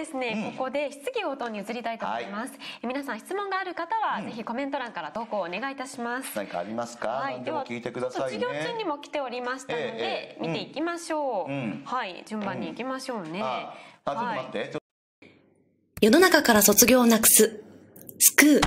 ですね、うん、ここで質疑応答に移りたいと思います、はい、皆さん質問がある方は、うん、ぜひコメント欄から投稿お願いいたします何かありますか、はい、では聞いてください、ね、授業中にも来ておりましたので、えーえー、見ていきましょう、うん、はい順番にいきましょうね、ああはい、世の中から卒業をなくすスク